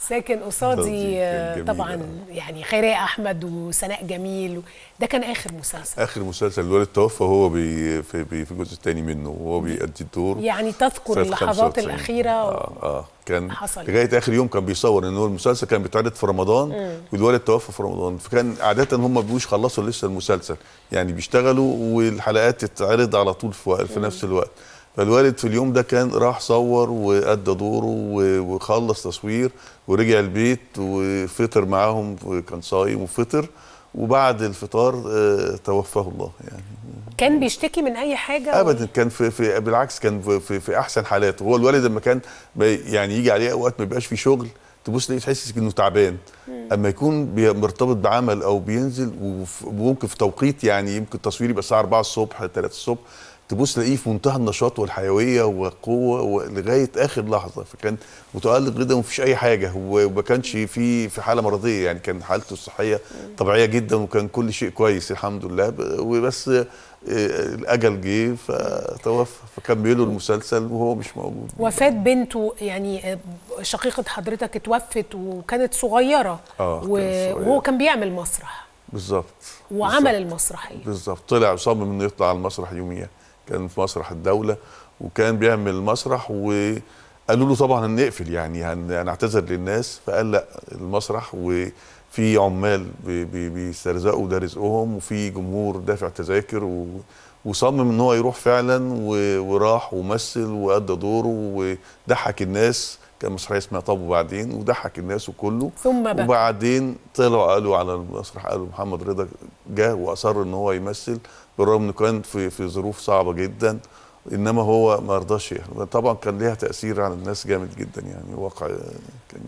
ساكن قصادي آه، طبعا آه. يعني خيرية احمد وسناء جميل ده كان اخر مسلسل اخر مسلسل الوالد توفى هو بي في, بي في الجزء الثاني منه وهو بيأدي الدور يعني تذكر اللحظات الاخيره اه اه كان حصل. لغايه اخر يوم كان بيصور ان هو المسلسل كان بيتعرض في رمضان والوالد توفى في رمضان فكان عاده هم بيبقوش خلصوا لسه المسلسل يعني بيشتغلوا والحلقات تتعرض على طول في, في نفس الوقت فالوالد في اليوم ده كان راح صور وادى دوره وخلص تصوير ورجع البيت وفطر معاهم كان صايم وفطر وبعد الفطار آه، توفاه الله يعني كان بيشتكي من اي حاجه ابدا كان في, في بالعكس كان في, في احسن حالاته هو الوالد لما كان يعني يجي عليه اوقات ما بيبقاش في شغل تبص تلاقيه تحس انه تعبان اما يكون مرتبط بعمل او بينزل وممكن في توقيت يعني يمكن التصوير يبقى الساعه 4 الصبح 3 الصبح تبص تلاقيه في منتهى النشاط والحيويه والقوه لغايه اخر لحظه فكان متالق جدا ومفيش اي حاجه وما كانش في في حاله مرضيه يعني كان حالته الصحيه طبيعيه جدا وكان كل شيء كويس الحمد لله وبس آه، الاجل جه فتوفى فكملوا المسلسل وهو مش موجود وفاه بنته يعني آه، شقيقه حضرتك اتوفت وكانت صغيره آه وهو كان بيعمل مسرح بالظبط وعمل المسرحيه بالظبط طلع وصمم انه يطلع على المسرح يوميا كان في مسرح الدوله وكان بيعمل مسرح وقالوا له طبعا هنقفل يعني هنعتذر للناس فقال لا المسرح وفي عمال بيسترزقوا ده رزقهم وفي جمهور دافع تذاكر و... وصمم ان هو يروح فعلا وراح ومثل وادى دوره وضحك الناس كان مسرحيه اسمها طب وبعدين وضحك الناس وكله ثم بقى. وبعدين طلعوا قالوا على المسرح قالوا محمد رضا جه واصر ان هو يمثل بالرغم انه كان في في ظروف صعبه جدا انما هو ما رضاش طبعا كان ليها تاثير على الناس جامد جدا يعني واقع كان